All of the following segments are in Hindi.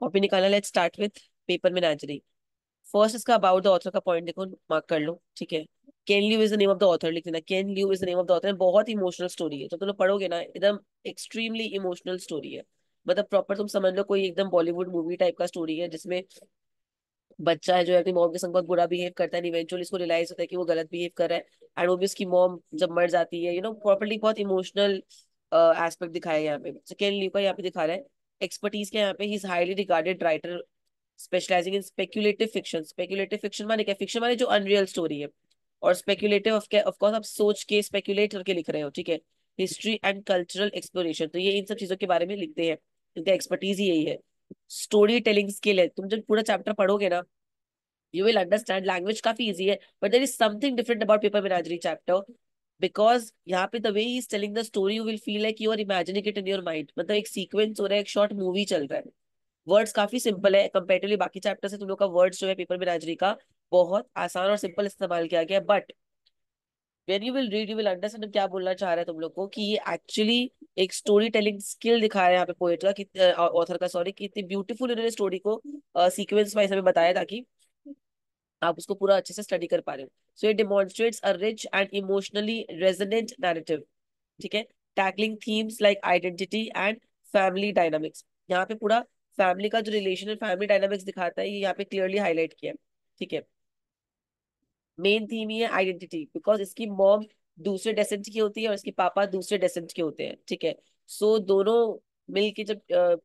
कॉपी निकालना लेट स्टार्ट विथ पेपर में मेनाजरी फर्स्ट इसका अबाउट द ऑथर का पॉइंट देखो मार्क कर लो ठीक है Ken Liu is the name of the author लिख देना Ken Liu is the name of the author बहुत इमोशनल स्टोरी है जब तो तुम लोग पढ़ोगे ना एकदम एक्सट्रीमली इमोशनल स्टोरी है मतलब प्रॉपर तुम समझ लो कोई एकदम बॉलीवुड मूवी टाइप का स्टोरी है जिसमें बच्चा है जो अपनी मॉम के संग बहुत बुरा बिहेव करता है इवेंचुअली इसको रियलाइज होता है कि वो गलत बिहेव कर रहा है एंड वो भी उसकी मॉम जब मर जाती है यू नो प्रॉपरली बहुत इमोशनल एस्पेक्ट दिखाया है यहाँ पे सेकेंड ल्यू का यहाँ पे दिखा रहा है एक्सपर्टीज के यहाँ पे he is highly regarded writer specialising in speculative fiction speculative fiction माने क्या फिक्शन माने जो अनरियल स्टोरी है और स्पेक्यूलेटिव ऑफकोर्स आप सोच के स्पेक्यूलेट करके लिख रहे हो ठीक है हिस्ट्री एंड कल्चरल एक्सप्लोरेशन तो ये इन सब चीजों के बारे में लिखते हैं इनका एक्सपर्टीज ही यही है स्टोरी टेलिंग स्किल है तुम जब पूरा चैप्टर पढ़ोगे ना यू विल अंडरस्टैंड लैंग्वेज काफी इजी है but there is something different about paper menagerie chapter because यहाँ पे the way is telling the story you will feel like you are imagining it in your mind मतलब एक सीक्वेंस हो रहा है एक शॉर्ट मूवी चल रहा है वर्ड्स काफी सिंपल है कंपेरेटिवली बाकी चैप्टर से तुम लोग का वर्ड्स जो है पेपर में नाजरी का बहुत आसान और सिंपल इस्तेमाल किया गया but when you will read you will understand क्या बोलना चाह रहे हैं तुम लोग को कि ये एक्चुअली एक स्टोरी टेलिंग स्किल दिखा रहे हैं यहाँ पे पोएट का ऑथर का सॉरी कितनी ब्यूटीफुल इन्होंने स्टोरी को सीक्वेंस वाइज हमें बताया ताकि आप उसको पूरा अच्छे से स्टडी कर पा रहे हो so it demonstrates a rich and emotionally resonant narrative ठीक है tackling themes like identity and family dynamics यहाँ पे पूरा फैमिली का जो रिलेशन है फैमिली डायनामिक्स दिखाता है ये यहाँ पे क्लियरली हाईलाइट किया है ठीक है मेन थीम ये आइडेंटिटी बिकॉज इसकी मॉम दूसरे डेसेंट की होती है और इसके पापा दूसरे डेसेंट के होते हैं ठीक है सो so, दोनों मिलके जब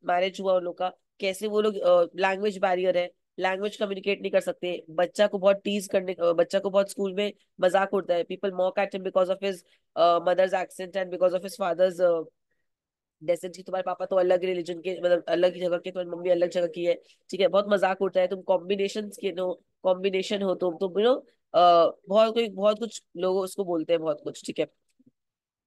मैरिज uh, हुआ उन लोग का कैसे वो लोग लैंग्वेज बैरियर है लैंग्वेज कम्युनिकेट नहीं कर सकते बच्चा को बहुत टीज करने बच्चा को बहुत स्कूल में मजाक उड़ता है people mock at him because of his mother's accent and because of his father's तुम्हारे पापा तो अलग रिलीजन के मतलब अलग जगह के तुम्हारी मम्मी अलग जगह की है ठीक है बहुत मजाक उड़ता है तुम कॉम्बिनेशन के नो कॉम्बिनेशन हो तुम तुम यू नो बहुत कोई बहुत कुछ लोग उसको बोलते हैं बहुत कुछ ठीक है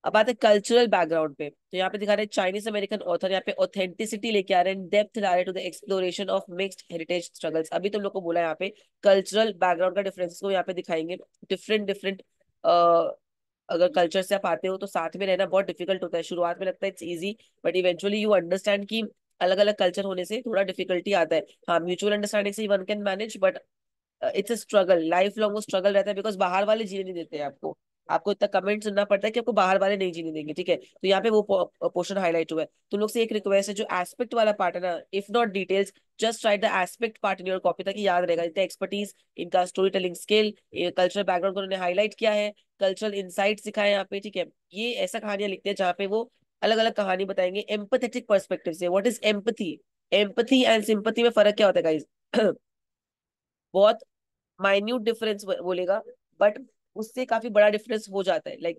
अब आते हैं कल्चरल बैकग्राउंड पे तो यहाँ पे दिखा रहे हैं चाइनीज अमेरिकन ऑथर यहाँ पे ऑथेंटिसिटी लेके आ रहे हैं डेप्थ ला रहे to the exploration of mixed heritage struggles अभी तुम लोग को बोला यहाँ पे कल्चरल बैकग्राउंड का डिफरेंस को यहाँ पे दिखाएंगे डिफरेंट डिफरेंट अगर कल्चर से आप आते हो तो साथ में रहना बहुत डिफिकल्ट होता है शुरुआत में लगता है it's easy but eventually you understand की अलग अलग कल्चर होने से थोड़ा डिफिकल्टी आता है हाँ म्यूचुअल अंडरस्टैंडिंग से one can manage but it's a struggle life long वो स्ट्रगल रहता है बिकॉज बाहर वाले जीने नहीं देते हैं आपको आपको इतना कमेंट सुनना पड़ता है कि आपको बाहर वाले नहीं जीने देंगे ठीक है तो यहाँ पे वो पोर्शन हाईलाइट हुआ है तो लोग से एक रिक्वेस्ट है जो एस्पेक्ट वाला पार्ट है ना if not details just write the aspect part in your copy ताकि याद रहेगा इतना एक्सपर्टीज इनका story telling skill cultural background उन्होंने हाईलाइट किया है कल्चरल इंसाइट सिखाया यहाँ पे ठीक है ये ऐसा कहानियां लिखते हैं जहाँ पे वो अलग अलग कहानी बताएंगे एम्पथेटिक परस्पेक्टिव से what is empathy empathy and sympathy में फर्क क्या होता है बहुत माइन्यूट डिफरेंस बोलेगा बट उससे काफी बड़ा डिफरेंस हो जाता है लाइक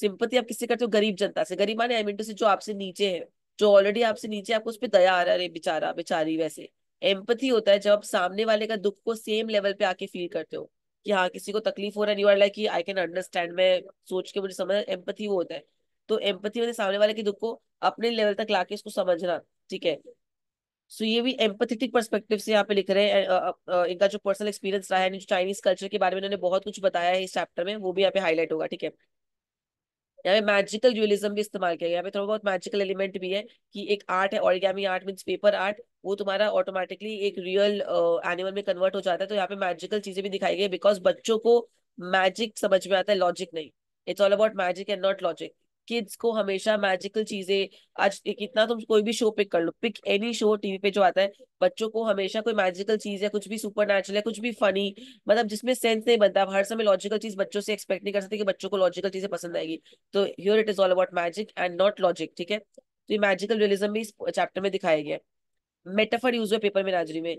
सिंपति आप किससे करते हो गरीब जनता से गरीब माने आई से जो आपसे नीचे है जो ऑलरेडी आपसे नीचे आपको उस पर दया आ रहा है बेचारा बेचारी वैसे एम्पथी होता है जब आप सामने वाले का दुख को सेम लेवल पे आके फील करते हो कि हाँ किसी को तकलीफ हो रहा है कि आई कैन अंडरस्टैंड मैं सोच के मुझे समझ एम्पति वो होता है तो एम्पति मतलब सामने वाले के दुख को अपने लेवल तक लाके उसको समझना ठीक है सो ये भी एम्पथेटिक परस्पेक्टिव से यहाँ पे लिख रहे हैं इनका जो पर्सनल एक्सपीरियंस रहा है चाइनीज कल्चर के बारे में इन्होंने बहुत कुछ बताया है इस चैप्टर में वो भी यहाँ पे हाईलाइट होगा ठीक है यहाँ पे मैजिकल रियलिज्म भी इस्तेमाल किया गया यहाँ पे थोड़ा बहुत मैजिकल एलिमेंट भी है कि एक आर्ट है origami art means paper art वो तुम्हारा ऑटोमेटिकली एक रियल एनिमल में कन्वर्ट हो जाता है तो यहाँ पे मैजिकल चीजें भी दिखाई गई बिकॉज बच्चों को मैजिक समझ में आता है लॉजिक नहीं it's all about magic and not logic kids को हमेशा मैजिकल चीजें आज कितना तुम कोई भी शो पिक कर लो पिक एनी शो टीवी पे जो आता है बच्चों को हमेशा कोई मैजिकल चीज है कुछ भी सुपर नेचुरल है कुछ भी फनी मतलब जिसमें सेंस नहीं बनता हर समय लॉजिकल चीज बच्चों से एक्सपेक्ट नहीं कर सकते कि बच्चों को लॉजिकल चीजें पसंद आएगी तो here it is all about magic and not logic ठीक है तो ये मैजिकल रियलिज्म भी इस चैप्टर में दिखाया गया मेटाफर यूज हुआ पेपर में नाजरी में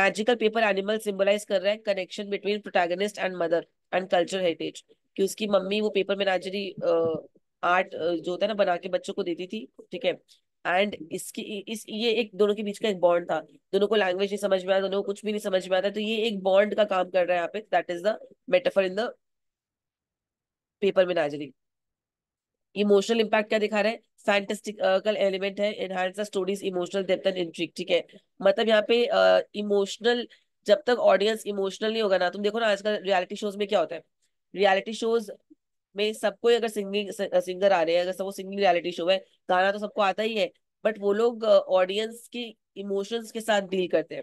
मैजिकल पेपर एनिमल सिंबलाइज कर रहा है connection between protagonist and mother and culture heritage कि उसकी मम्मी वो पेपर में नाजरी आर्ट जो होता है ना बना के बच्चों को देती थी ठीक है एंड इसकी इस ये एक दोनों के बीच का एक बॉन्ड था दोनों को लैंग्वेज नहीं समझ में आया दोनों को कुछ भी नहीं समझ में आता तो ये एक बॉन्ड का काम कर रहा है यहाँ पे that is the metaphor in the paper menagerie emotional impact क्या दिखा रहे हैं फैंटेस्टिकल एलिमेंट है enhance the story's emotional depth and intrigue ठीक है मतलब यहाँ पे इमोशनल uh, जब तक ऑडियंस इमोशनल नहीं होगा ना तुम देखो ना आजकल रियलिटी शोज में क्या होता है रियलिटी शोज में सबको अगर सिंगिंग सिंगर आ रहे हैं अगर सब वो सिंगिंग रियलिटी शो है गाना तो सबको आता ही है बट वो लोग ऑडियंस की इमोशंस के साथ डील करते हैं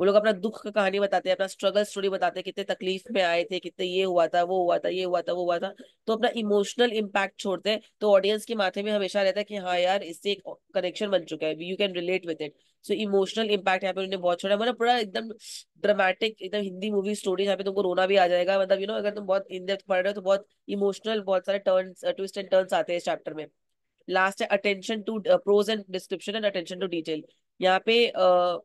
वो लोग अपना दुख का कहानी बताते हैं अपना स्ट्रगल स्टोरी बताते हैं कितने तकलीफ में आए थे कितने ये हुआ था वो हुआ था ये हुआ था वो हुआ था तो अपना इमोशनल इम्पैक्ट छोड़ते हैं तो ऑडियंस के माथे में हमेशा रहता है कि हाँ यार इससे एक कनेक्शन बन चुका है you can relate with it so emotional impact यहाँ पे उन्होंने बहुत छोड़ा मतलब पूरा एकदम ड्रामेटिक एकदम हिंदी मूवी स्टोरी यहाँ पे तुमको रोना भी आ जाएगा मतलब यू नो अगर तुम बहुत इन डेप्थ पढ़ रहे हो तो बहुत इमोशनल बहुत सारे टर्न ट्विस्ट एंड टर्न्स आते हैं इस चैप्टर में लास्ट है attention to prose and description and attention to detail यहाँ पे uh,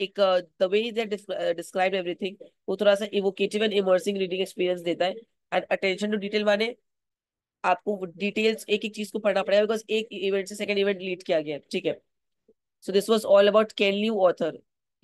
एक the way they describe everything वो थोड़ा सा evocative and immersing reading experience देता है एंड अटेंशन टू डिटेल माने आपको डिटेल्स एक एक चीज को पढ़ना पड़ेगा बिकॉज एक इवेंट से सेकंड इवेंट लीड किया गया है ठीक है so this was all about Ken Liu author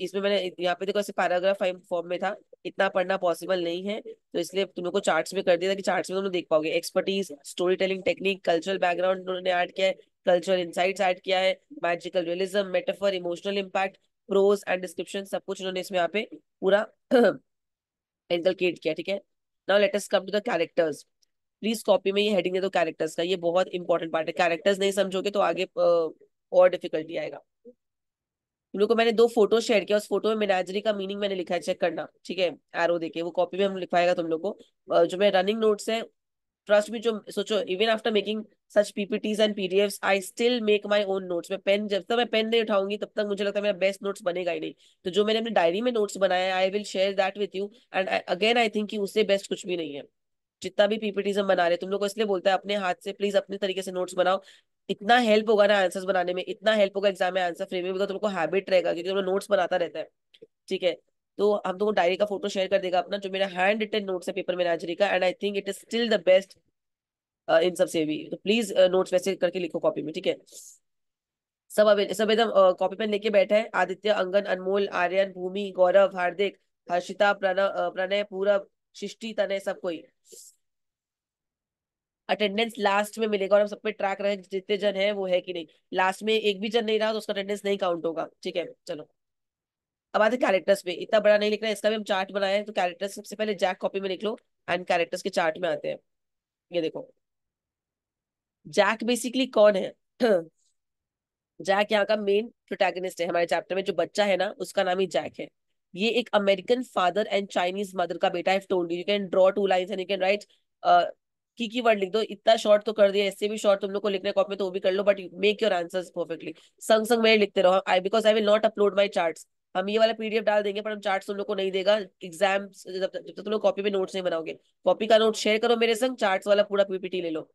इसमें मैंने यहाँ पे देखो ऐसे पैराग्राफ फाइव फॉर्म में था इतना पढ़ना पॉसिबल नहीं है तो इसलिए तुम को चार्ट्स में कर दिया था कि चार्ट्स में तुम देख पाओगे expertise story telling technique cultural background उन्होंने ऐड किया है कल्चरल इंसाइट्स ऐड किया है magical realism metaphor emotional impact prose and description सब कुछ उन्होंने इसमें यहाँ पे पूरा इंकलकेट किया ठीक है now let us come to the characters please copy में ये हेडिंग दे दो कैरेक्टर्स का ये बहुत इंपॉर्टेंट पार्ट है कैरेक्टर्स नहीं समझोगे तो आगे और डिफिकल्टी आएगा तुम लोग को मैंने दो फोटो शेयर किया उस फोटो में मेनाजरी का मीनिंग मैंने लिखा है चेक करना ठीक है आरो देखे वो कॉपी में हम लिखवाएगा तुम लोग को जो मेरे रनिंग नोट्स है ट्रस्ट भी जो सोचो even after making such PPTs and PDF I still make my own notes मैं पेन जब तक मैं पेन नहीं उठाऊंगी तब तक मुझे लगता है मेरा बेस्ट नोट्स बनेगा ही नहीं तो जो मैंने अपने डायरी में नोट्स बनाया I will share that with you and again I think कि उससे बेस्ट कुछ भी नहीं है जितना भी पीपीटीज हम बना रहे तुम लोग को इसलिए बोलता है अपने हाथ से प्लीज अपने तरीके से नोट्स बनाओ इतना हेल्प होगा ना आंसर्स बनाने में इतना हेल्प होगा एग्जाम में आंसर फ्रेमिंग में तो तुमको हैबिट रहेगा क्योंकि तुम नोट्स बनाता रहता है ठीक है तो हम तुमको डायरी का फोटो शेयर कर देगा अपना जो मेरा हैंड रिटन नोट्स है पेपर में मैनेजरी का and I think it is still the best इन सब से भी तो प्लीज नोट्स वैसे करके लिखो कॉपी में ठीक है सब अब सब एकदम कॉपी पेन लेके बैठे हैं आदित्य अंगन अनमोल आर्यन भूमि गौरव हार्दिक हर्षिता प्रणय प्रणय पूरब सृष्टि तनय सब कोई अटेंडेंस लास्ट में मिलेगा और हम सब पे ट्रैक रहे जितने जन है वो है कि नहीं लास्ट में एक भी जन नहीं रहा तो उसका अटेंडेंस नहीं काउंट होगा ठीक है चलो अब आते कैरेक्टर्स पे इतना बड़ा नहीं लिखना है इसका भी हम चार्ट बनाए तो कैरेक्टर्स सबसे पहले जैक कॉपी में लिख लो एंड कैरेक्टर्स के चार्ट में आते हैं ये देखो जैक बेसिकली कौन है जैक यहाँ का मेन प्रोटेगनिस्ट है हमारे चैप्टर में जो बच्चा है ना उसका नाम ही जैक है ये एक American father and Chinese mother का बेटा है told you can draw two lines and you can write key key word लिख दो इतना शॉर्ट तो कर दिया इससे भी शॉर्ट तुम लोग को लिखने कॉपी तो वो भी कर लो but make your answers perfectly संग संग मैं लिखते रहो I because I will not upload my chart हम ये वाला पीडीएफ डाल देंगे पर हम चार्ट तुम लोग को नहीं देगा एग्जाम जब तक तुम लोग कॉपी में नोट्स नहीं बनाओगे कॉपी का नोट शेयर करो मेरे संग चार्ट वाला पूरा पीपीटी ले लो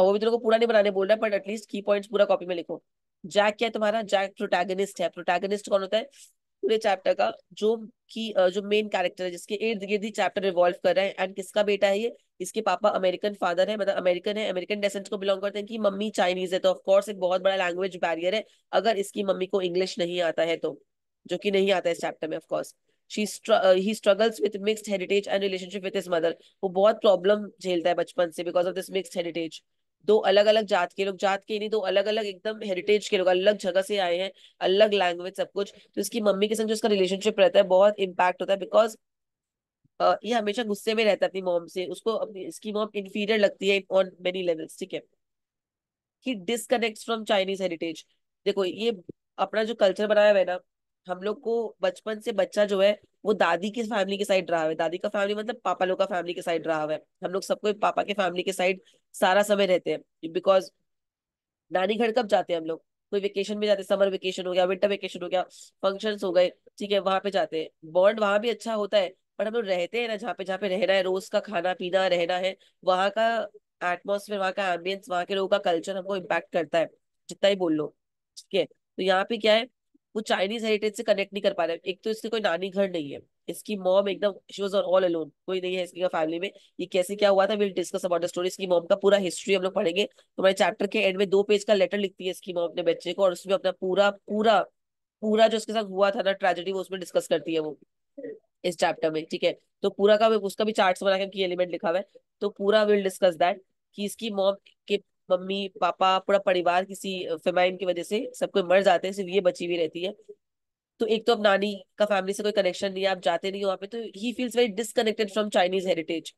वो भी तेरे को पूरा नहीं बनाने बोल रहा है बट एटलीस्ट की पॉइंट्स पूरा कॉपी में लिखो जैक क्या है तुम्हारा जैक प्रोटैगनिस्ट है प्रोटैगनिस्ट कौन होता है पूरे चैप्टर का जो की जो मेन कैरेक्टर है जिसके इर्द गिर्द ही चैप्टर रिवॉल्व कर रहे हैं एंड किसका बेटा है ये इसके पापा अमेरिकन फादर है मतलब अमेरिकन है अमेरिकन डेसेंट को बिलोंग करते हैं कि मम्मी चाइनीज है तो ऑफकोर्स एक बहुत बड़ा लैंग्वेज बैरियर है अगर इसकी मम्मी को इंग्लिश नहीं आता है तो जो कि नहीं आता है इस चैप्टर में of course she he struggles with mixed heritage and relationship with his mother वो बहुत प्रॉब्लम झेलता है बचपन से because of this mixed heritage दो अलग अलग जात के लोग जात के नहीं दो अलग अलग एकदम हेरिटेज के लोग अलग जगह से आए हैं अलग लैंग्वेज सब कुछ तो इसकी मम्मी के संग जो उसका रिलेशनशिप रहता है बहुत इम्पैक्ट होता है बिकॉज ये हमेशा गुस्से में रहता है अपनी मॉम से उसको अपनी इसकी मॉम इन्फीरियर लगती है ऑन मेनी लेवल्स ठीक है he disconnect from Chinese heritage देखो ये अपना जो कल्चर बनाया हुआ है ना हम लोग को बचपन से बच्चा जो है वो दादी की फैमिली के साइड रहा है दादी का फैमिली मतलब पापा लोग का फैमिली के साइड रहा है हम लोग सबको पापा के फैमिली के साइड सारा समय रहते हैं बिकॉज नानी घर कब जाते हैं हम लोग कोई वेकेशन में जाते समर वेकेशन हो गया विंटर वेकेशन हो गया फंक्शन हो गए ठीक है वहां पे जाते हैं बॉन्ड वहां भी अच्छा होता है पर हम लोग रहते हैं ना जहाँ पे जहाँ पे रहना है रोज का खाना पीना रहना है वहाँ का एटमोसफेयर वहाँ का एम्बियंस वहाँ के लोगों का कल्चर हमको इम्पैक्ट करता है जितना ही बोल लो ठीक है तो यहाँ पे क्या है वो चाइनीज हेरिटेज से कनेक्ट नहीं कर पा रहे एक तो इसके कोई नानी घर नहीं है इसकी मॉम एकदम शी वॉज ऑल अलोन कोई नहीं है इसकी फैमिली में ये कैसे क्या हुआ था will discuss about the story इसकी मॉम का पूरा हिस्ट्री हम लोग पढ़ेंगे हमारे चैप्टर के एंड में दो पेज का लेटर लिखती है इसकी मॉम अपने बच्चे को और उसमें अपना पूरा पूरा पूरा जो उसके साथ हुआ था ना ट्रेजेडी वो उसमें डिस्कस करती है वो इस चैप्टर में ठीक है तो पूरा का उसका भी चार्ट बना के एलिमेंट लिखा हुआ है तो पूरा विल डिस्कस दैट कि इसकी मॉम के मम्मी पापा पूरा परिवार किसी फेमाइन की वजह से सब कोई मर जाते हैं सिर्फ ये बची हुई रहती है तो एक तो अब नानी का फैमिली से कोई कनेक्शन नहीं है आप जाते नहीं वहाँ पे तो he feels very disconnected from Chinese heritage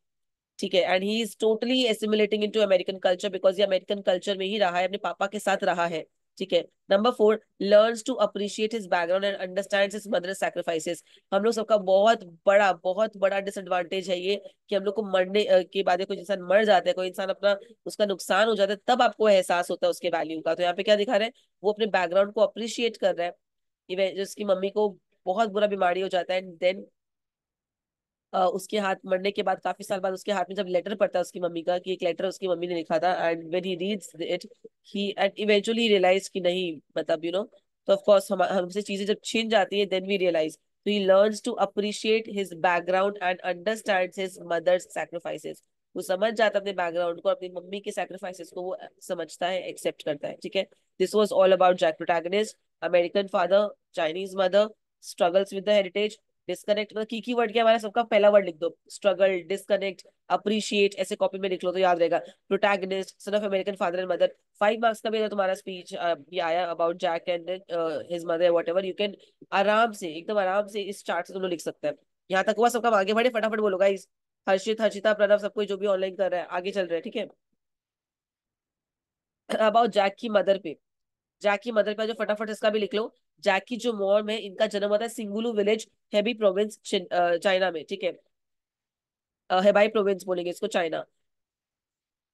ठीक है and he is totally assimilating in to American culture because ये अमेरिकन कल्चर में ही रहा है अपने पापा के साथ रहा है ठीक है number four learn to appreciate his background and understand his mother sacrifices हम लोग सबका बहुत बड़ा बहुत बड़ा डिसएडवांटेज है ये कि हम लोग को मरने के बाद कोई इंसान मर जाता है कोई इंसान अपना उसका नुकसान हो जाता है तब आपको एहसास होता है उसके वैल्यू का तो यहाँ पे क्या दिखा रहे हैं वो अपने बैकग्राउंड को अप्रिशिएट कर रहे हैं इवन उसकी मम्मी को बहुत बुरा बीमारी हो जाता है एंड देन उसके हाथ मरने के बाद काफी साल बाद उसके हाथ में जब लेटर पड़ता है उसकी मम्मी का कि एक लेटर उसकी मम्मी ने लिखा था and when he reads it he and eventually realize कि नहीं मतलब यू नो तो ऑफकोर्स हम हमसे चीजें जब छीन जाती है देन वी रियलाइज तो he learns to appreciate his background and understand his mother's sacrifices वो समझ जाता है अपने बैकग्राउंड को अपनी मम्मी के सैक्रिफाइसेस को वो समझता है एक्सेप्ट करता है ठीक है this was all about Jack protagonist American father Chinese mother struggles with the heritage disconnect मतलब की की वर्ड क्या हमारा सबका पहला वर्ड लिख दो स्ट्रगल डिस्कनेक्ट अप्रिशिएट ऐसे कॉपी में लिख लो तो याद रहेगा protagonist son of American father and mother five marks का भी तुम्हारा स्पीच भी आया about Jack and his mother whatever you can आराम से एकदम आराम से इस चार्ट से तुम लोग लिख सकते हैं यहाँ तक हुआ सबका आगे बढ़े फटाफट बोलोगा इस हर्षित हर्षिता प्रणव सबको जो भी ऑनलाइन कर रहे हैं आगे चल रहे हैं ठीक है अबाउट जैक की मदर पे जैक की मदर पे जो फटाफट इसका भी लिख लो जैकी जो मोर में इनका जन्म होता है Sigulu village Hebei province China में ठीक है हेबाई प्रोविंस बोलेंगे इसको China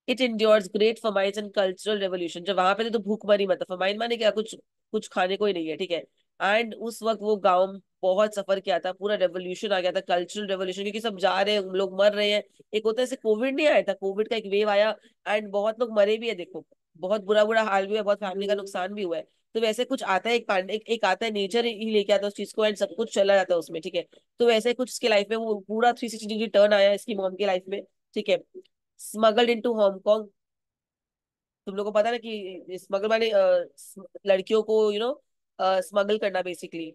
it endures great famine and cultural revolution जब वहां पे थे तो भूखमरी मतलब फमाइन माने क्या कुछ कुछ खाने को ही नहीं है ठीक है एंड उस वक्त वो गांव बहुत सफर किया था पूरा रेवोल्यूशन आ गया था कल्चरल रेवोल्यूशन क्योंकि सब जा रहे हैं लोग मर रहे हैं एक होता है कोविड नहीं आया था कोविड का एक वेव आया एंड बहुत लोग मरे भी है देखो बहुत बुरा बुरा हाल भी हुआ बहुत फैमिली का नुकसान भी हुआ है तो वैसे कुछ आता है एक पार्ट एक, एक आता है नेचर ही लेके आता है उस चीज को एंड सब कुछ चला जाता है उसमें ठीक है तो वैसे कुछ इसके लाइफ में वो पूरा थ्री सिक्सटी डिग्री टर्न आया इसकी मॉम की लाइफ में ठीक है स्मगल्ड इन टू हांगकॉन्ग तुम लोग को पता ना कि स्मगल माने लड़कियों को यू नो स्मगल करना बेसिकली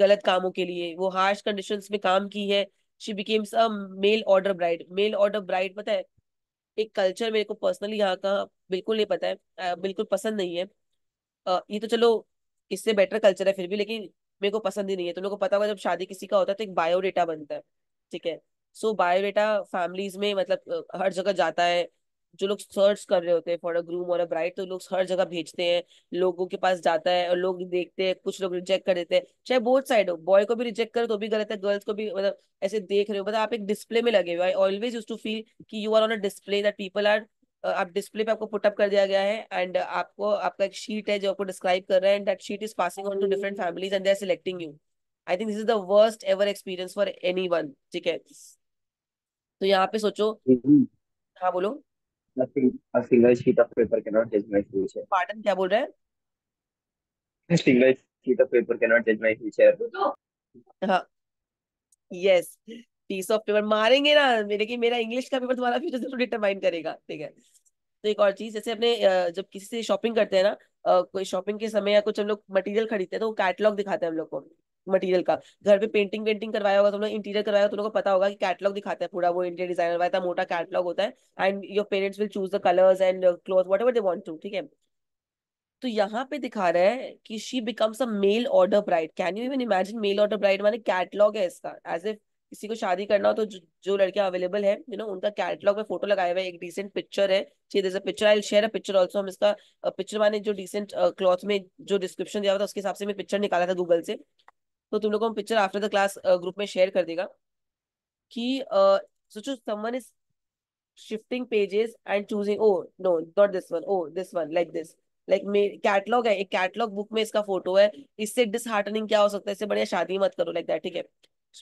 गलत कामों के लिए वो हार्श कंडीशन में काम की है she becomes a mail order bride mail order bride पता है एक कल्चर मेरे को पर्सनली यहाँ का बिल्कुल नहीं पता है बिल्कुल पसंद नहीं है ये तो चलो इससे बेटर कल्चर है फिर भी लेकिन मेरे को पसंद ही नहीं है तुम तो लोग को पता होगा जब शादी किसी का होता है तो एक बायोडेटा बनता है ठीक है सो बायोडेटा फैमिलीज में मतलब हर जगह जाता है जो लोग सर्च कर रहे होते हैं फॉर अ ग्रूम और अ ब्राइड तो लोग हर जगह भेजते हैं लोगों के पास जाता है और लोग देखते हैं कुछ लोग रिजेक्ट कर देते हैं चाहे बोथ साइड हो बॉय को भी रिजेक्ट करो तो भी गलत है गर्ल्स को भी मतलब ऐसे देख रहे हो मतलब आप एक डिस्प्ले में लगे हुए I always use to feel कि you are on a display that people are आप डिस्प्ले पे आपको पुटअप कर दिया गया है एंड आपको आपका एक शीट है जो आपको डिस्क्राइब कर रहा है and that sheet is passing on to different families and they are selecting you I think this is the worst ever experience for anyone ठीक है तो यहाँ पे सोचो हम्म। हाँ बोलो single sheet of paper can not जज माय फ्यूचर पार्डन क्या बोल रहे हैं single sheet of paper can not जज माय फ्यूचर हाँ यस पीस ऑफ पेपर मारेंगे ना मेरे की मेरा इंग्लिश का पेपर तुम्हारा फ्यूचर जरूर डिटरमाइन करेगा ठीक है तो एक और चीज जैसे अपने जब किसी से शॉपिंग करते हैं ना कोई शॉपिंग के समय या कुछ हम लोग मटेरियल खरीदते हैं तो वो कैटलॉग दिखाते हैं हम लोग को मटेरियल का घर पे पेंटिंग वेंटिंग करवाया होगा तुम लोग इंटीरियर करवाया होगा तुम लोग को पता होगा कि कैटलॉग दिखाता है पूरा वो इंटीरियर डिजाइनर वाला मोटा कैटलॉग होता है and your parents will choose the colours and cloth whatever they want to ठीक है तो यहाँ पे दिखा रहा है कि she becomes a mail order bride can you even imagine mail order bride माने कैटलॉग है इसका एज इफ किसी को शादी करना हो तो जो, जो लड़कियां अवेलेबल है यू नो उनका कैटलॉग में फोटो लगाया हुआ है एक डिसेंट पिक्चर है ठीक this picture I share a picture also हम इसका पिक्चर माने जो डिसेंट क्लॉथ में जो डिस्क्रिप्शन दिया हुआ था उसके हिसाब से मैं पिक्चर निकाला था गूगल से तो तुम लोग को picture after the class group में शेयर कर देगा कि सोचो someone is shifting pages and choosing oh no not this one oh this one like this like like, catalogue है एक कैटलॉग बुक में इसका फोटो है इससे डिसहार्टनिंग क्या हो सकता है इससे बढ़िया शादी मत करो लाइक दैट ठीक है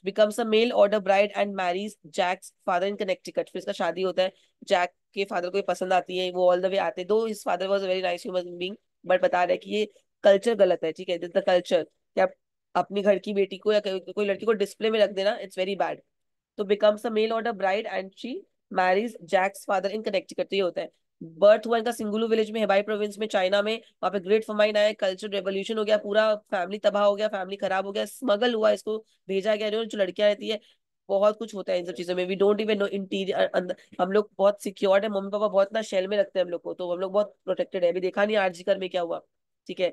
becomes a mail order bride and marries Jack's father in Connecticut फिर इसका शादी होता है जैक के फादर को पसंद आती है वो ऑल द वे आते हैं though his father was very nice human being but बता रहे कि ये कल्चर गलत है ठीक है द कल्चर कि आप अपनी घर की बेटी को या कोई लड़की को डिस्प्ले में रख देना इट्स वेरी बैड तो becomes a mail order bride and she marries Jack's father in Connecticut ये होता है बर्थ हुआ इनका सिंगुलू विलेज में हिबाई प्रोविंस में चाइना में वहां पे ग्रेट फमाइन आया कल्चर रेवोल्यूशन हो गया पूरा फैमिली तबाह हो गया फैमिली खराब हो गया स्मगल हुआ इसको भेजा गया जो लड़कियां रहती है बहुत कुछ होता है इन सब चीजों में we don't even know interior हम लोग बहुत सिक्योर्ड है मम्मी पापा बहुत ना शेल में रखते हैं हम लोग को तो हम लोग बहुत प्रोटेक्टेड है अभी देखा नहीं आरजीकर में क्या हुआ ठीक है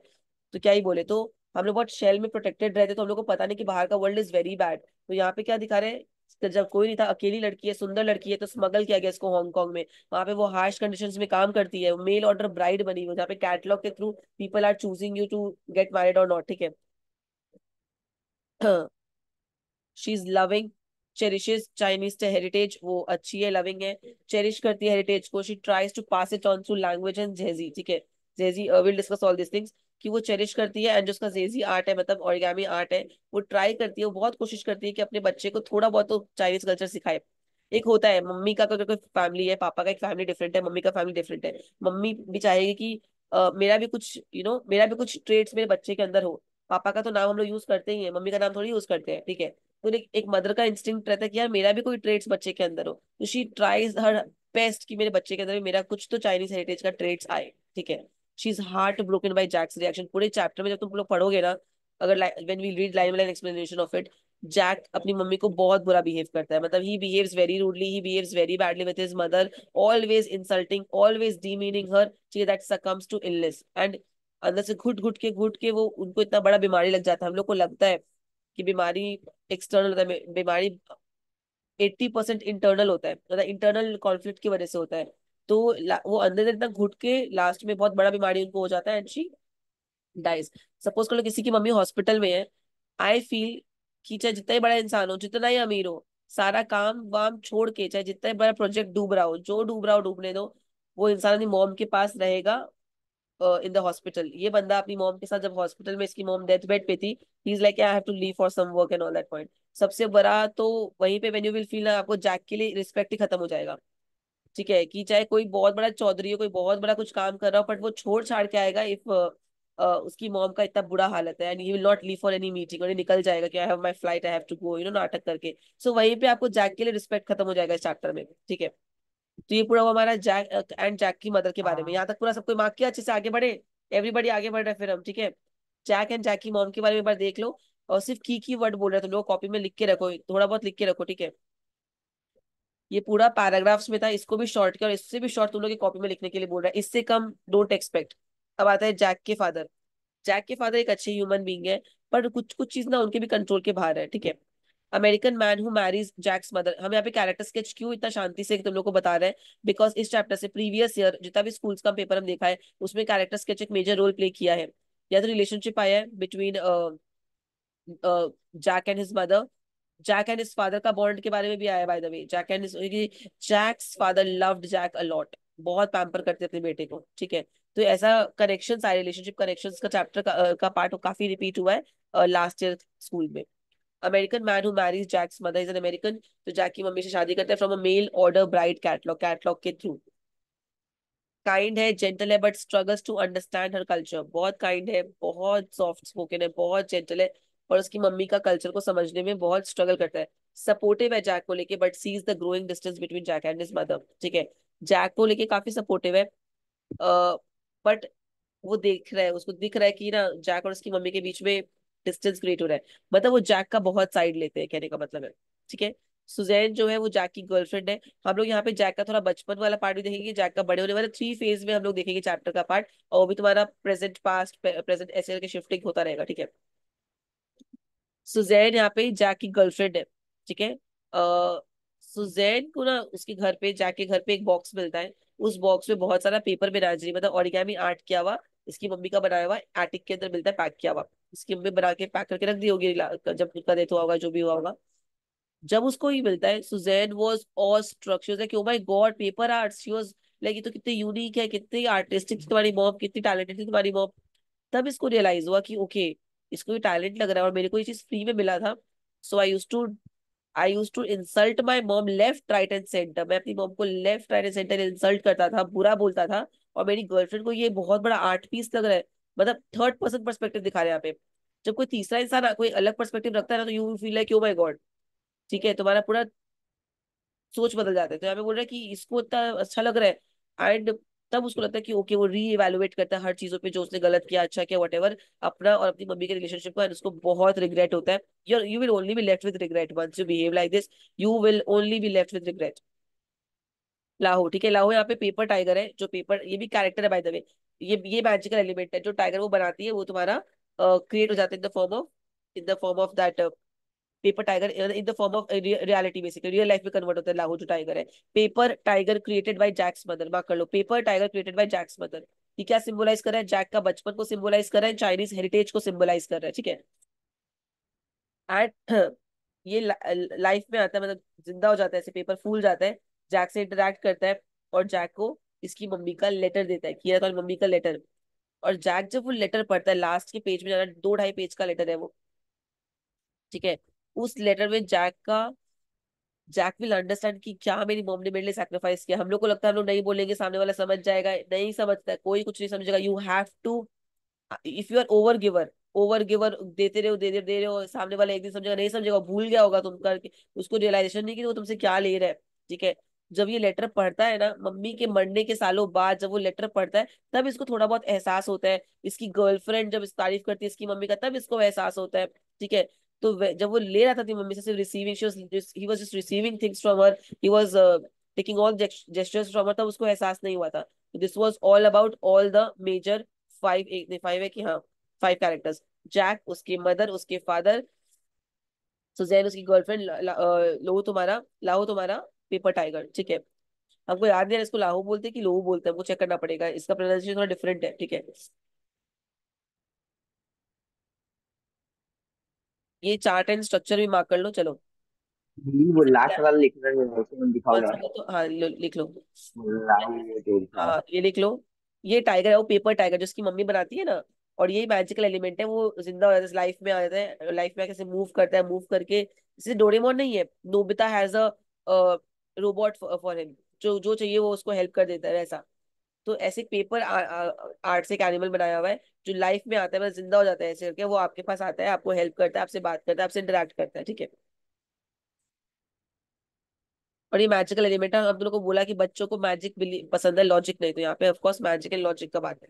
तो क्या ही बोले तो हम लोग बहुत शेल में प्रोटेक्टेड रहते तो हम लोग को पता नहीं कि बाहर का वर्ल्ड इज वेरी बैड तो यहाँ पे क्या दिखा रहे हैं तो जब कोई नहीं था अकेली लड़की है सुंदर लड़की है तो स्मगल किया गया इसको हांगकांग में वहां पे वो हार्श कंडीशंस में काम करती है मेल ऑर्डर ब्राइड बनी हुई जहाँ पे कैटलॉग के through people are choosing you to get married और नॉट ठीक है she is loving cherishes Chinese heritage वो अच्छी है लविंग है चेरिश करती है हेरिटेज को she tries to pass it on through language and जेजी ठीक है जेजी will discuss all this things कि वो चेरिश करती है एंड जो उसका जेजी आर्ट है मतलब ऑर्गेमी आर्ट है वो ट्राई करती है वो बहुत कोशिश करती है कि अपने बच्चे को थोड़ा बहुत तो चाइनीज कल्चर सिखाए एक होता है मम्मी का अगर कोई फैमिली है पापा का एक फैमिली डिफरेंट है मम्मी का फैमिली डिफरेंट है मम्मी भी चाहेगी कि मेरा भी कुछ यू you नो know, मेरा भी कुछ ट्रेड्स मेरे बच्चे के अंदर हो पापा का तो नाम हम लोग यूज करते ही है मम्मी का नाम थोड़ी यूज करते हैं ठीक है तो एक, एक मदर का इंस्टिंक्ट रहता है कि यार मेरा भी कोई ट्रेड्स बच्चे के अंदर हो तो शी ट्राइज हर बेस्ट कि मेरे बच्चे के अंदर भी मेरा कुछ तो चाइनीज हेरिटेज का ट्रेड्स आए ठीक है she is heart broken by Jack's reaction पूरे चैप्टर में जब तुम लोग पढ़ोगे ना अगर when we read line line explanation of it Jack अपनी मम्मी को बहुत बुरा बिहेव करता है मतलब he behaves very rudely he behaves very badly with his mother always insulting always demeaning हर चीज that succumbs to illness and अंदर से घुट घुट के घुट के वो उनको इतना बड़ा बीमारी लग जाता है हम लोग को लगता है कि बीमारी एक्सटर्नल होता है बीमारी एट्टी परसेंट इंटरनल होता है मतलब इंटरनल कॉन्फ्लिक्ट की वजह से होता है तो वो अंदर इतना घुट के लास्ट में बहुत बड़ा बीमारी उनको हो जाता है एंड शी डाइज सपोज लो किसी की मम्मी हॉस्पिटल में है आई फील कि चाहे जितना ही बड़ा इंसान हो जितना ही अमीर हो सारा काम वाम छोड़ के चाहे जितना ही बड़ा प्रोजेक्ट डूब रहा हो जो डूब रहा हो डूबने दो वो इंसान अपनी मॉम के पास रहेगा इन द हॉस्पिटल ये बंदा अपनी मॉम के साथ जब हॉस्पिटल में इसकी मॉम डेथ बेड पे थी he is like I have to leave for some work and all that point सबसे बड़ा तो वहीं पे वेन यू विल फील आपको जैक के लिए रिस्पेक्ट ही खत्म हो जाएगा ठीक है कि चाहे कोई बहुत बड़ा चौधरी हो कोई बहुत बड़ा कुछ काम कर रहा हो बट वो छोड़ छाड़ के आएगा इफ उसकी मॉम का इतना बुरा हालत है and he will not leave for any meeting और निकल जाएगा कि I have my flight I have to go you know नाटक करके सो so, वहीं पे आपको जैक के लिए रिस्पेक्ट खत्म हो जाएगा इस चैप्टर में ठीक है तो ये पूरा वो हमारा जैक एंड जैक की मदर के बारे में यहाँ तक पूरा सबको मार्क किया अच्छे से आगे बढ़े एवरीबडी आगे बढ़ रहे फिर हम ठीक है जैक एंड जैक की मॉम के बारे में एक बार देख लो और सिर्फ की की वर्ड बोल रहे थे तुम तो लोग कॉपी में लिख के रखो थोड़ा बहुत लिख के रखो ठीक है ये पूरा पैराग्राफ्स में था इसको भी शॉर्ट किया और इससे भी शॉर्ट तुम लोग कॉपी में लिखने के लिए बोल रहा है इससे कम डोंट एक्सपेक्ट अब आता है जैक के फादर जैक के फादर एक अच्छे ह्यूमन बींग है पर कुछ कुछ चीज ना उनके भी कंट्रोल के बाहर है ठीक है American man who marries Jack's mother हम यहाँ पे कैरेक्टर स्केच क्यों इतना शांति से तुम लोग को बता रहे हैं बिकॉज इस चैप्टर से प्रीवियस ईयर जितना भी स्कूल्स का पेपर हम देखा है उसमें कैरेक्टर स्केच एक मेजर रोल प्ले किया है या तो रिलेशनशिप आया है between Jack and his mother Jack and his father का बॉन्ड के बारे में भी आया by the way Jack and his Jack's father loved Jack a lot बहुत पैम्पर करते अपने बेटे को ठीक है तो ऐसा कनेक्शन रिलेशनशिप कनेक्शन का चैप्टर का, का पार्ट काफी रिपीट हुआ है लास्ट ईयर स्कूल में American man who marries Jack's mother is an American तो जैक की मम्मी से शादी करते हैं from a mail order bride catalogue catalogue के थ्रू काइंड है जेंटल है but struggles to understand her culture बहुत काइंड है बहुत सॉफ्ट स्पोकन है बहुत जेंटल है और उसकी मम्मी का कल्चर को समझने में बहुत स्ट्रगल करता है सपोर्टिव है जैक को लेके but sees the growing distance between Jack and his mother ठीक है जैक को लेके काफी सपोर्टिव है बट वो देख रहा है उसको दिख रहा है कि ना जैक और उसकी मम्मी के बीच में डिस्टेंस क्रिएट हो रहा है मतलब वो जैक का बहुत साइड लेते हैं कहने का मतलब है ठीक है सुजैन जो है वो जैक की गर्लफ्रेंड है हम लोग यहाँ पे जैक का थोड़ा बचपन वाला पार्ट भी देखेंगे जैक का बड़े होने वाले थ्री फेज में हम लोग देखेंगे चैप्टर का पार्ट और वो भी तुम्हारा प्रेजेंट पास्ट प्रेजेंट ऐसे करके शिफ्टिंग होता रहेगा ठीक है सुजैन यहाँ पे जैक की गर्लफ्रेंड है ठीक है सुजैन को ना उसके घर पे के घर पे एक बॉक्स मिलता है उस बॉक्स में बहुत सारा पेपर बिनाजरी मतलब ऑरिगेमी आर्ट किया हुआ इसकी मम्मी का बनाया हुआ एटिक के अंदर मिलता है पैक किया हुआ इसकी मम्मी बना के पैक करके रख दी होगी जब उनका डेथ हुआ होगा जो भी हुआ होगा जब उसको ही मिलता है Suzanne was all structure like oh my god paper art she was like ये तो कितनी यूनिक है कितनी आर्टिस्टिक तुम्हारी मॉम कितनी टैलेंटेड थी तुम्हारी मॉम तब इसको रियलाइज हुआ कि ओके इसको भी टैलेंट लग रहा है और मेरे को ये चीज फ्री में मिला था so I used to I used to insult my mom left right and centre मैं अपनी मॉम को left right and centre insult करता था बुरा बोलता था और मेरी गर्लफ्रेंड को ये बहुत बड़ा आर्ट पीस लग रहा है मतलब थर्ड पर्सन परस्पेक्टिव दिखा रहे हैं यहाँ पे जब कोई तीसरा इंसान कोई अलग परस्पेक्टिव रखता है ना तो you feel like you my god ठीक है तुम्हारा पूरा सोच बदल जाता है तो यहाँ पे बोल रहा है कि इसको इतना अच्छा लग रहा है एंड तब उसको लगता है कि ओके वो री इवेलुएट करता है हर चीजों पे जो उसने गलत किया अच्छा किया वट अपना और अपनी मम्मी के रिलेशनशिप का उसको बहुत रिग्रेट होता है your you will only be left with regret once you behave like this you will only be left with regret लाहो ठीक है लाहो यहाँ पे पेपर टाइगर है जो पेपर ये भी कैरेक्टर है बाय द वे ये ये मैजिकल एलिमेंट है जो टाइगर वो बनाती है वो तुम्हारा क्रिएट uh, हो जाता है in the form of in the form of that paper tiger in the form of reality basically real life में कन्वर्ट होता है लाहू जो टाइगर है paper tiger created by Jack's mother mark कर लो paper tiger created by Jack's mother ये क्या सिंबलाइज कर रहा है जैक का बचपन को सिंबलाइज कर रहा है चाइनीज हेरिटेज को सिंबलाइज कर रहा है ठीक है एंड ये लाइफ में आता है मतलब जिंदा हो जाता है ऐसे पेपर फूल जाता है जैक से इंटरेक्ट करता है और जैक को इसकी मम्मी का लेटर देता है किया तो मम्मी का लेटर और जैक जब वो लेटर पढ़ता है लास्ट के पेज में जाना दो ढाई पेज का लेटर है वो ठीक है उस लेटर में जैक का जैक विल अंडरस्टैंड कि क्या मेरी मॉम ने मेरे लिए सैक्रीफाइस किया हम लोग को लगता है हम लोग नहीं बोलेंगे सामने वाला समझ जाएगा नहीं समझता कोई कुछ नहीं समझेगा you have to if you are over giver over giver देते रहे हो दे दे रहे हो सामने वाला एक दिन समझेगा नहीं समझेगा भूल गया होगा तुम करके उसको रियलाइजेशन नहीं कि वो तुमसे क्या ले रहा है ठीक है जब ये लेटर पढ़ता है ना मम्मी के मरने के सालों बाद जब वो लेटर पढ़ता है तब इसको थोड़ा बहुत एहसास होता है इसकी गर्लफ्रेंड जब इस तारीफ करती है इसकी मम्मी का तब इसको एहसास होता है ठीक है तो जब वो ले रहा था थी मम्मी से सिर्फ receiving she was just he was just receiving things from her he was taking all gestures from her तब उसको एहसास नहीं हुआ था this was all about all the major five एक नहीं फाइव है कि हाँ फाइव कैरेक्टर्स जैक उसके मदर उसके फादर सुजैन उसकी गर्लफ्रेंड लो uh, तुम्हारा लाहू तुम्हारा पेपर टाइगर ठीक है हमको याद नहीं है इसको लाहू बोलते कि लोहू बोलते हैं हमको चेक करना पड़ेगा इसका प्रोनाउंसिएशन थोड़ा डिफरेंट है ठीक है ये चार्ट एंड स्ट्रक्चर भी मार्क कर लो चलो वो लास्ट वाला लिख रहे लिखना है दिखाओ दिखाऊंगा तो हाँ लिख लो हाँ ये लिख लो ये टाइगर है वो पेपर टाइगर जो उसकी मम्मी बनाती है ना और ये मैजिकल एलिमेंट है वो जिंदा हो जाता है लाइफ में आ जाता है लाइफ में कैसे मूव करता है मूव करके जैसे डोरेमोन नहीं है Nobita has a robot for him जो जो चाहिए वो उसको हेल्प कर देता है वैसा तो ऐसे पेपर आर्ट से एक एनिमल बनाया हुआ है जो लाइफ में आता है बस जिंदा हो जाता है ऐसे करके वो आपके पास आता है आपको हेल्प करता है आपसे बात करता है आपसे इंटरेक्ट करता है ठीक है और ये मैजिकल एलिमेंट है हम दोनों को बोला कि बच्चों को मैजिक पसंद है लॉजिक नहीं तो यहाँ पे ऑफकोर्स मैजिक एंड लॉजिक का बात है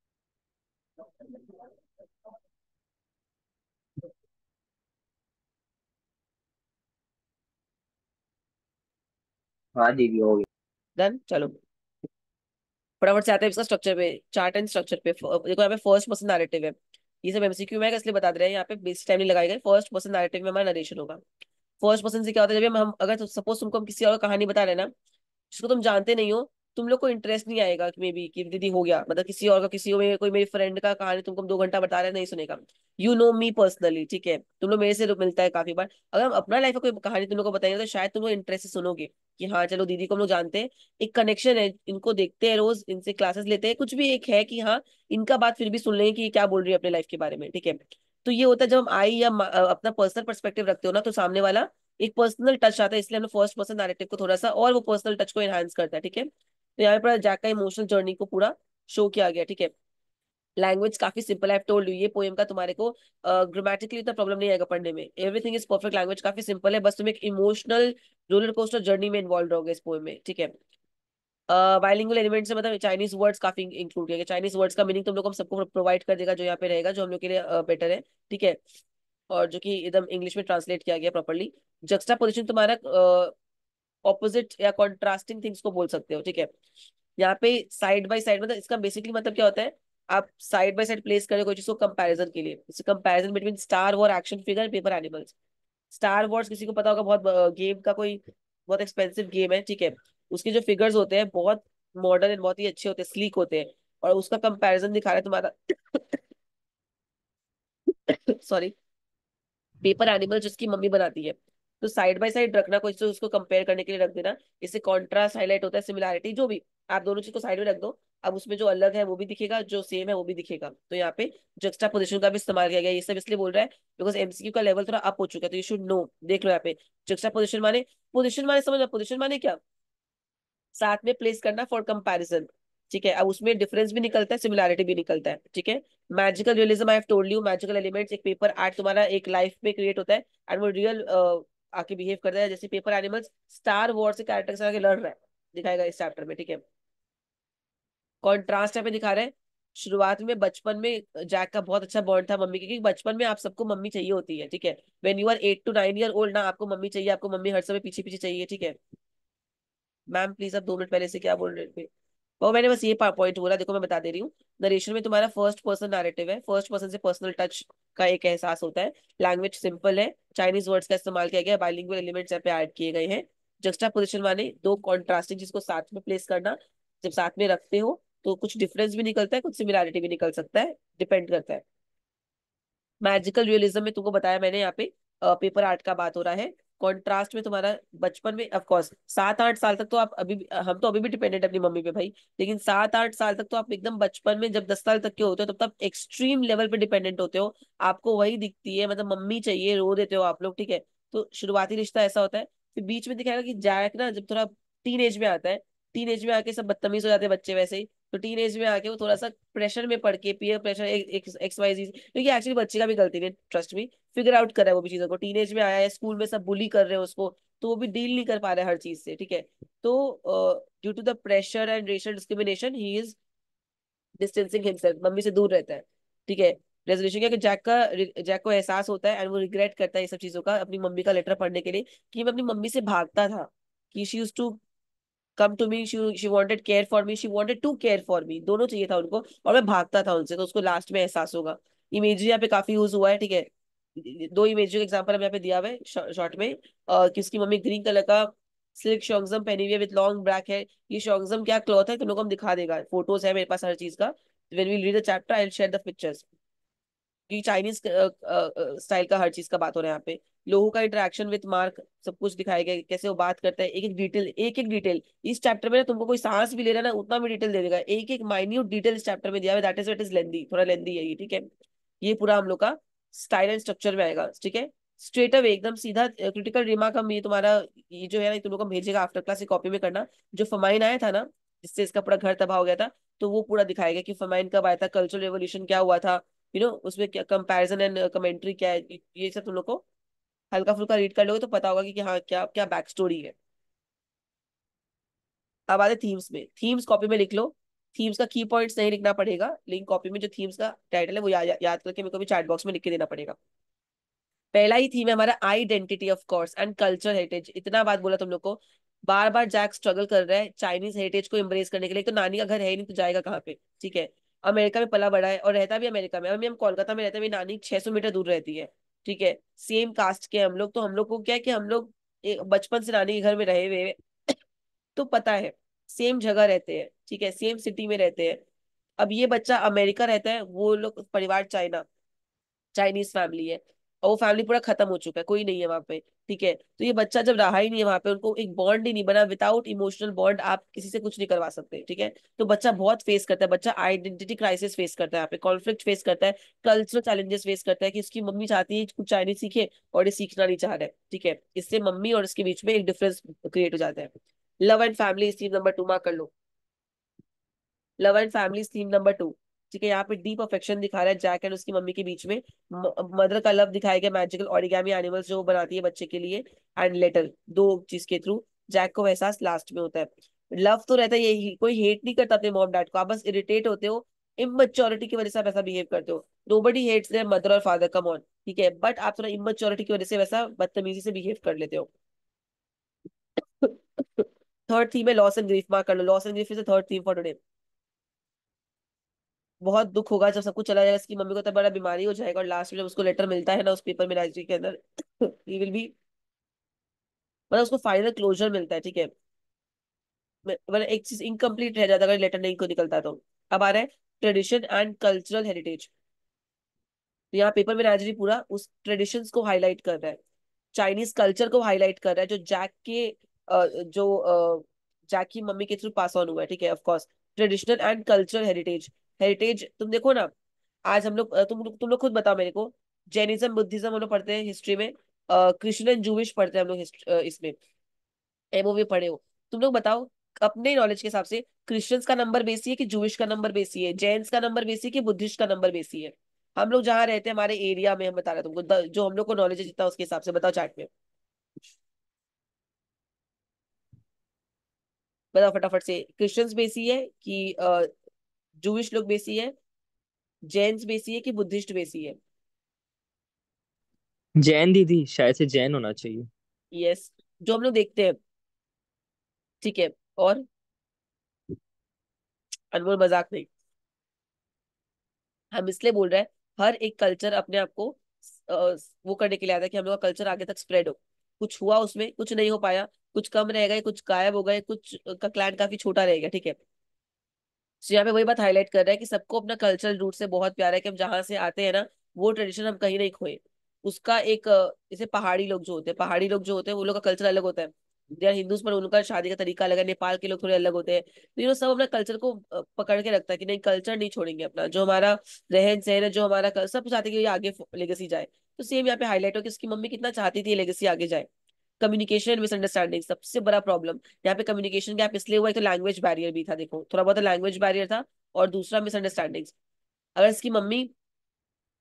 हाँ जी हो गई डन चलो फटाफट से हैं इसका स्ट्रक्चर पे चार्ट एंड स्ट्रक्चर पे देखो यहाँ पे फर्स्ट पर्सन नैरेटिव है ये सब एमसीक्यू में इसलिए बता दे रहे हैं यहाँ पे बेस टाइम नहीं लगाई गई फर्स्ट पर्सन नैरेटिव में हमारा नरेशन होगा फर्स्ट पर्सन से क्या होता है जब हम अगर सपोज तुमको हम किसी और कहानी बता रहे ना जिसको तुम जानते नहीं हो तुम लोग को इंटरेस्ट नहीं आएगा कि मे बी की दीदी हो गया मतलब किसी और का किसी में कोई मेरे फ्रेंड का कहानी तुमको दो घंटा बता रहे हैं नहीं सुने का यू नो मी पर्सनली ठीक है तुम लोग मेरे से मिलता है काफी बार अगर हम अपना लाइफ का कोई कहानी तुम लोग को बताएंगे तो शायद तुम लोग इंटरेस्ट से सुनोगे कि हाँ चलो दीदी को हम लोग जानते हैं एक कनेक्शन है इनको देखते हैं रोज इनसे क्लासेस लेते हैं कुछ भी एक है कि हाँ इनका बात फिर भी सुन लेंगे कि क्या बोल रही है अपने लाइफ के बारे में ठीक है तो ये होता है जब हम आई या अपना पर्सनल पर्सपेक्टिव रखते हो ना तो सामने वाला एक पर्सनल टच आता है इसलिए हम फर्स्ट पर्सन नैरेटिव को थोड़ा सा और वो पर्सनल टच को एनहांस करता है ठीक है तो यहाँ पर जैक का इमोशनल जर्नी को पूरा शो किया गया ठीक है लैंग्वेज काफी सिंपल है टोल्ड यू ये पोएम का तुम्हारे को ग्रामेटिकली इतना प्रॉब्लम नहीं आएगा पढ़ने में एवरीथिंग इज परफेक्ट लैंग्वेज काफी सिंपल है बस तुम एक इमोशनल रोलर कोस्टर जर्नी में इन्वॉल्व रहोगे इस पोएम में ठीक है बाइलिंगुअल uh, एलिमेंट्स मतलब चाइनीज वर्ड्स काफी इंक्लूड किया गया चाइनीज वर्ड्स का मीनिंग तुम लोग हम सबको प्रोवाइड कर देगा जो यहाँ पे रहेगा जो हम लोग के लिए बेटर uh, है ठीक है और जो कि एकदम इंग्लिश में ट्रांसलेट किया गया प्रॉपरली जक्स्टा पोजिशन तुम्हारा ऑपोजिट या कॉन्ट्रास्टिंग थिंग्स को बोल सकते हो ठीक है यहाँ पे साइड बाई साइड मतलब इसका बेसिकली मतलब क्या होता है आप साइड बाई साइड प्लेस करें कोई चीज को कंपेरिजन के लिए comparison between star war action figure paper animals star wars किसी को पता होगा बहुत गेम का कोई बहुत एक्सपेंसिव गेम है ठीक है उसके जो फिगर्स होते हैं बहुत मॉडर्न एंड बहुत ही अच्छे होते हैं स्लीक होते हैं और उसका कंपेरिजन दिखा रहे तुम्हारा सॉरी पेपर एनिमल जिसकी मम्मी बनाती है तो साइड बाय साइड रखना कोई उसको कंपेयर करने के लिए रख देना इससे कॉन्ट्रास्ट हाईलाइट होता है सिमिलैरिटी जो भी आप दोनों चीज को साइड में रख दो अब उसमें जो अलग है वो भी दिखेगा जो सेम है वो भी दिखेगा तो यहाँ पे जक्स्टा पोजिशन का भी इस्तेमाल किया गया ये सब इसलिए बोल रहा है बिकॉज एमसीक्यू का लेवल थोड़ा अप हो चुका है तो यू शुड नो देख लो यहाँ पे जक्स्टा पोजिशन माने पोजिशन माने समझना पोजिशन माने क्या साथ में प्लेस करना फॉर कंपेरिजन ठीक है अब उसमें डिफरेंस भी निकलता है सिमिलैरिटी भी निकलता है ठीक है magical realism I have told you magical elements एक पेपर आर्ट तुम्हारा एक लाइफ में क्रिएट होता है एंड वो रियल आके बिहेव कर करता है जैसे पेपर एनिमल्स स्टार वॉर से कैरेक्टर से आगे लड़ रहे हैं दिखाएगा इस चैप्टर में ठीक है कॉन्ट्रास्ट यहाँ पे दिखा रहे हैं शुरुआत में बचपन में जैक का बहुत अच्छा बॉन्ड था मम्मी के क्योंकि बचपन में आप सबको मम्मी चाहिए होती है ठीक है when you are eight to nine year old ना आपको मम्मी चाहिए आपको मम्मी हर समय पीछे पीछे चाहिए ठीक है मैम प्लीज आप दो मिनट पहले से क्या बोल रहे थे वो मैंने बस ये पॉइंट बोला देखो मैं बता दे रही हूँ नरेशन में तुम्हारा फर्स्ट पर्सन नरेटिव है फर्स्ट पर्सन से पर्सनल टच का एक एहसास होता है लैंग्वेज सिंपल है चाइनीज वर्ड्स का इस्तेमाल किया गया बाइलिंगुअल एलिमेंट यहाँ पे ऐड किए गए हैं जस्टा पोजिशन माने दो कॉन्ट्रास्टिंग जिसको साथ में प्लेस करना जब साथ में रखते हो तो कुछ डिफरेंस भी निकलता है कुछ सिमिलैरिटी भी निकल सकता है डिपेंड करता है मैजिकल रियलिज्म में तुमको बताया मैंने यहाँ पे पेपर आर्ट का बात हो रहा है कॉन्ट्रास्ट में तुम्हारा बचपन में ऑफकोर्स सात आठ साल तक तो आप अभी हम तो अभी भी डिपेंडेंट अपनी मम्मी पे भाई लेकिन सात आठ साल तक तो आप एकदम बचपन में जब दस साल तक के होते हो तब तो तक एक्सट्रीम लेवल पे डिपेंडेंट होते हो आपको वही दिखती है मतलब मम्मी चाहिए रो देते हो आप लोग ठीक है तो शुरुआती रिश्ता ऐसा होता है फिर बीच में दिखाएगा कि जैक ना जब थोड़ा टीन एज में आता है टीन एज में आके सब बदतमीज हो जाते हैं बच्चे वैसे ही तो टीन एज में आके वो थोड़ा सा प्रेशर में पड़ के peer pressure X Y Z क्योंकि एक्चुअली बच्चे का भी गलती नहीं ट्रस्ट भी फिगर आउट कर रहा है वो भी चीज़ों को टीन एज में आया है स्कूल में सब बुली कर रहे हैं उसको तो वो भी डील नहीं कर पा रहे हर चीज़ से ठीक है तो due to the pressure and racial discrimination he is distancing himself मम्मी से दूर रहता है ठीक है रेजोल्यूशन क्या जैक का जैक को एहसास होता है एंड वो रिग्रेट करता है ये सब चीज़ों का अपनी मम्मी का लेटर पढ़ने के लिए कि मैं अपनी मम्मी से भागता था कि she used to come to me she she wanted care for me she wanted to care for me दोनों चाहिए था उनको और मैं भागता था उनसे तो उसको लास्ट में एहसास होगा इमेज यहाँ पे काफी यूज हुआ है ठीक है दो इमेज का एग्जाम्पल हम यहाँ पे दिया हुआ है शॉर्ट में आ, कि उसकी मम्मी ग्रीन कलर का सिल्क शॉन्गजम पहनी हुई है विद लॉन्ग ब्लैक है ये शॉन्गजम क्या क्लॉथ है तुम लोग हम दिखा देगा फोटोज है मेरे पास हर चीज का when we read the chapter I share the pictures क्योंकि चाइनीज स्टाइल का हर चीज का बात हो रहा है यहाँ पे लोगों का इंटरेक्शन विद मार्क सब कुछ दिखाया गया कैसे वो बात करता है एक एक डिटेल एक एक डिटेल इस चैप्टर में ना तुमको कोई सांस भी ले रहा है ना उतना भी डिटेल दे देगा एक एक माइन्यूट डिटेल इस चैप्टर में दिया है that is it is lengthy थोड़ा लेंदी है ये ठीक है ये पूरा हम लोग का स्टाइल एंड स्ट्रक्चर में आएगा ठीक है स्ट्रेट अवे एकदम सीधा क्रिटिकल रिमार्क हम ये तुम्हारा ये जो है ना तुम लोग को भेजेगा आफ्टर क्लास कॉपी में करना जो फमाइन आया था ना जिससे इसका पूरा घर तबाह हो गया था तो वो पूरा दिखाएगा कि फमाइन कब आया था कल्चरल रेवोल्यूशन क्या हुआ था यू नो उसमें क्या कंपैरिजन एंड कमेंट्री क्या है ये सब तुम लोग को हल्का फुल्का रीड कर लोगे तो पता होगा कि हाँ क्या क्या बैक स्टोरी है अब आते थीम्स में थीम्स कॉपी में लिख लो थीम्स का की पॉइंट्स नहीं लिखना पड़ेगा लेकिन कॉपी में जो थीम्स का टाइटल है वो या, या, याद करके मेरे को भी चैट बॉक्स में लिख के देना पड़ेगा पहला ही थीम है हमारा identity of course and culture heritage इतना बात बोला तुम लोग को बार बार जैक स्ट्रगल कर रहा है चाइनीज हेरिटेज को एम्ब्रेस करने के लिए तो नानी का घर है नहीं तो जाएगा कहाँ पे ठीक है अमेरिका में पला बड़ा है और रहता भी अमेरिका में अभी हम कोलकाता में रहते हैं मेरी नानी छह सौ मीटर दूर रहती है ठीक है सेम कास्ट के हम लोग तो हम लोग को क्या है कि हम लोग बचपन से नानी के घर में रहे हुए तो पता है सेम जगह रहते हैं ठीक है सेम सिटी में रहते हैं अब ये बच्चा अमेरिका रहता है वो लोग परिवार चाइना चाइनीज फैमिली है और वो फैमिली पूरा खत्म हो चुका है कोई नहीं है वहाँ पे ठीक है तो ये बच्चा जब रहा ही नहीं है वहाँ पे उनको एक बॉन्ड ही नहीं बना विदाउट इमोशनल बॉन्ड आप किसी से कुछ नहीं करवा सकते ठीक है तो बच्चा बहुत फेस करता है बच्चा आइडेंटिटी क्राइसिस फेस करता है यहाँ पे कॉन्फ्लिक्ट फेस करता है कल्चरल चैलेंजेस फेस करता है कि उसकी मम्मी चाहती है कुछ चाइनीज सीखे और ये सीखना नहीं चाह रहे ठीक है इससे मम्मी और इसके बीच में एक डिफरेंस क्रिएट हो जाता है love and family theme number two मा कर लो love and family theme number two ठीक है यहाँ पे डीप अफेक्शन दिखा रहा है जैक एंड उसकी मम्मी के बीच में हाँ। मदर का लव दिखाया गया मैजिकल ऑरिगामी एनिमल्स जो बनाती है बच्चे के लिए एंड लेटर दो चीज के थ्रू जैक को एहसास लास्ट में होता है लव तो रहता है यही कोई हेट नहीं करता अपने मॉम डैड को आप बस इरिटेट होते हो इमेच्योरिटी की वजह से आप ऐसा बिहेव करते हो नो बडी हेट्स मदर और फादर कम ऑन ठीक है बट आप थोड़ा इमेच्योरिटी की वजह से वैसा बदतमीजी से बिहेव कर लेते हो थर्ड थीम है लॉस एंड ग्रीफ मार्क कर लो loss and grief is third theme for today बहुत दुख होगा जब सब कुछ चला जाएगा इसकी मम्मी को तो बड़ा बीमारी हो जाएगा और लास्ट में जब उसको लेटर मिलता है ना उस पेपर में राजी के अंदर ही विल बी मतलब उसको फाइनल क्लोजर मिलता है ठीक है मतलब एक चीज इनकम्प्लीट रह जाता अगर लेटर नहीं को निकलता तो अब आ रहा है ट्रेडिशन एंड कल्चरल हेरिटेज तो यहाँ पेपर में राजी पूरा उस ट्रेडिशन को हाईलाइट कर रहा है चाइनीज कल्चर को हाईलाइट कर रहा है जो जैक के जो जैक की मम्मी के थ्रू पास ऑन हुआ है ठीक है of course traditional and cultural heritage heritage तुम देखो ना आज हम लोग तुम तुम लोग खुद बताओ मेरे को जैनिज्म बुद्धिज्म हम लोग पढ़ते हैं हिस्ट्री में क्रिश्चियन एंड जूविश पढ़ते हैं हम लोग इसमें एमओवी पढ़े हो तुम लोग बताओ अपने नॉलेज के हिसाब से क्रिश्चियंस का नंबर बेसी है कि जूविश का नंबर बेसी है जैन का नंबर बेसी है कि बुद्धिस्ट का नंबर बेसी है हम लोग जहाँ रहते हैं हमारे एरिया में हम बता रहे तुमको जो हम लोग को नॉलेज है जितना उसके हिसाब से बताओ चार्ट में बताओ फटाफट से क्रिश्चियंस बेसी है कि जूविश लोग बेसी है जैन बेसी है कि बुद्धिस्ट बेसी है जैन दीदी शायद से जैन होना चाहिए यस जो हम लोग देखते हैं ठीक है और अनमोल मजाक नहीं हम इसलिए बोल रहे हैं हर एक कल्चर अपने आप को वो करने के लिए आता है कि हम लोग का कल्चर आगे तक स्प्रेड हो कुछ हुआ उसमें कुछ नहीं हो पाया कुछ कम रह गए कुछ गायब हो गए कुछ का क्लाइंट काफी छोटा रहेगा ठीक है सो यहाँ पे वही बात हाईलाइट कर रहा है कि सबको अपना कल्चरल रूट से बहुत प्यार है कि हम जहाँ से आते हैं ना वो ट्रेडिशन हम कहीं नहीं खोए उसका एक जैसे पहाड़ी लोग जो होते हैं पहाड़ी लोग जो होते हैं वो लोग का कल्चर अलग होता है यार हिंदूज पर उनका शादी का तरीका अलग है नेपाल के लोग थोड़े अलग होते हैं तो ये सब अपना कल्चर को पकड़ के रखता है कि नहीं कल्चर नहीं छोड़ेंगे अपना जो हमारा रहन सहन है जो हमारा सब चाहते कि ये आगे लेगेसी जाए तो सेम यहाँ पे हाईलाइट हो कि उसकी मम्मी कितना चाहती थी लेगेसी आगे जाए कम्युनिकेशन एंड मिसअंडरस्टैंडिंग सबसे बड़ा प्रॉब्लम यहाँ पे कम्युनिकेशन गैप इसलिए हुआ एक तो लैंग्वेज बैरियर भी था देखो थोड़ा बहुत लैंग्वेज तो बैरियर था और दूसरा मिसअंडरस्टैंडिंग अगर इसकी मम्मी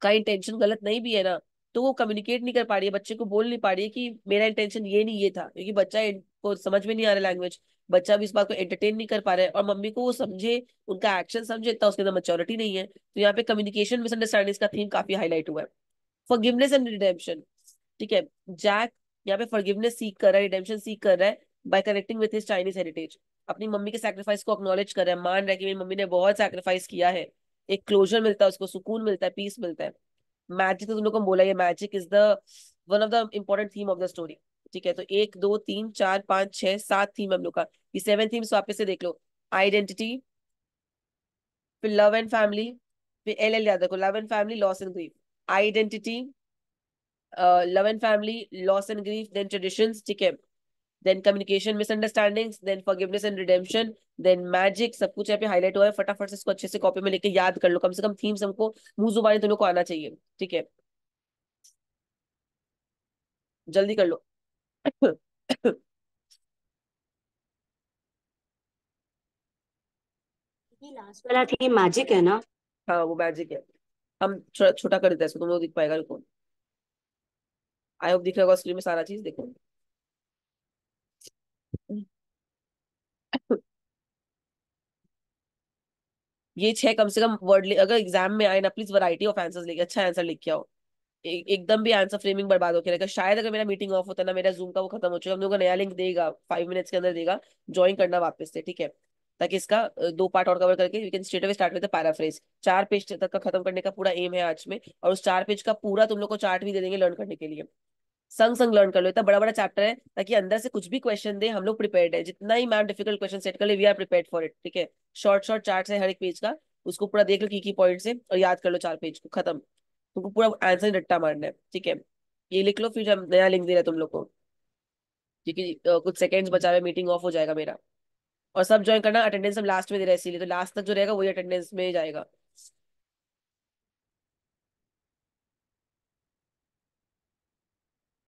का इंटेंशन गलत नहीं भी है ना तो वो कम्युनिकेट नहीं कर पा रही है बच्चे को बोल नहीं पा रही है कि मेरा इंटेंशन ये नहीं ये था क्योंकि बच्चा को समझ में नहीं आ रहा लैंग्वेज बच्चा भी इस बात को एंटरटेन नहीं कर पा रहा है और मम्मी को वो समझे उनका एक्शन समझे इतना उसके अंदर मेच्योरिटी नहीं है तो यहाँ पे कम्युनिकेशन मिसअंडरस्टैंडिंग का थीम काफी हाईलाइट हुआ है फॉरगिवनेस एंड रिडेम्पशन ठीक है जैक यहाँ पे फॉरगिवनेस सीख कर रहा है रिडेम्पशन सीख कर रहा है by connecting with his Chinese heritage अपनी मम्मी के सैक्रिफाइस को एक्नॉलेज कर रहा है मान रहा है कि मेरी मम्मी ने बहुत सैक्रिफाइस किया है एक क्लोजर मिलता है उसको सुकून मिलता है पीस मिलता है मैजिक तो तुम लोग को बोला ये magic is the one of the important theme of the story ठीक है तो एक दो तीन चार पांच छह सात थीम हम लोग का ये सेवन थीम्स वापस से देख लो आइडेंटिटी फिर लव एंड फैमिली फिर एल एल यादव को love and family loss and grief identity love and family loss and grief then traditions ठीक है then communication misunderstandings then forgiveness and redemption then magic सब कुछ यहाँ पे हाईलाइट हुआ है फटाफट से इसको अच्छे से कॉपी में लेके याद कर लो कम से कम थीम्स हमको मुंह जुबान दोनों को आना चाहिए ठीक है जल्दी कर लो लास्ट वाला थीम मैजिक है ना हाँ वो मैजिक है हम छोटा कर देते हैं तुम तो लोग दिख पाएगा कौन आई होप दिख रहा होगा स्क्रीन में सारा चीज देखो ये छह कम से कम वर्ड अगर एग्जाम में आए ना प्लीज वैरायटी ऑफ आंसर्स लेके अच्छा आंसर लिख के आओ एकदम भी आंसर फ्रेमिंग बर्बाद होकर रहेगा शायद अगर मेरा मीटिंग ऑफ होता है ना मेरा जूम का वो खत्म हो चुका हम लोग नया लिंक देगा फाइव मिनट्स के अंदर देगा ज्वाइन करना वापस से ठीक है ताकि इसका दो पार्ट और कवर करके we can state away start with paraphrase चार पेज तक का खत्म करने का पूरा एम है आज में और उस चार पेज का पूरा तुम लोग को चार्ट भी दे देंगे लर्न करने के लिए संग संग लर्न कर लो इतना बड़ा बड़ा चैप्टर है ताकि अंदर से कुछ भी क्वेश्चन दे हम लोग प्रिपेयर्ड है जितना ही मैम डिफिकल्ट क्वेश्चन सेट कर ले we are prepare for it ठीक है शॉर्ट शॉर्ट चार्ट है हर एक पेज का उसको पूरा देख लो की की पॉइंट से और याद कर लो चार पेज को खत्म तुमको पूरा आंसर रट्टा मारना है ठीक है ये लिख लो फिर हम नया लिंक दे रहे तुम लोग को क्योंकि कुछ सेकेंड्स बचा हुआ मीटिंग ऑफ हो जाएगा मेरा और सब ज्वाइन करना अटेंडेंस हम लास्ट में दे रहे हैं इसीलिए तो लास्ट तक जो रहेगा वही अटेंडेंस में जाएगा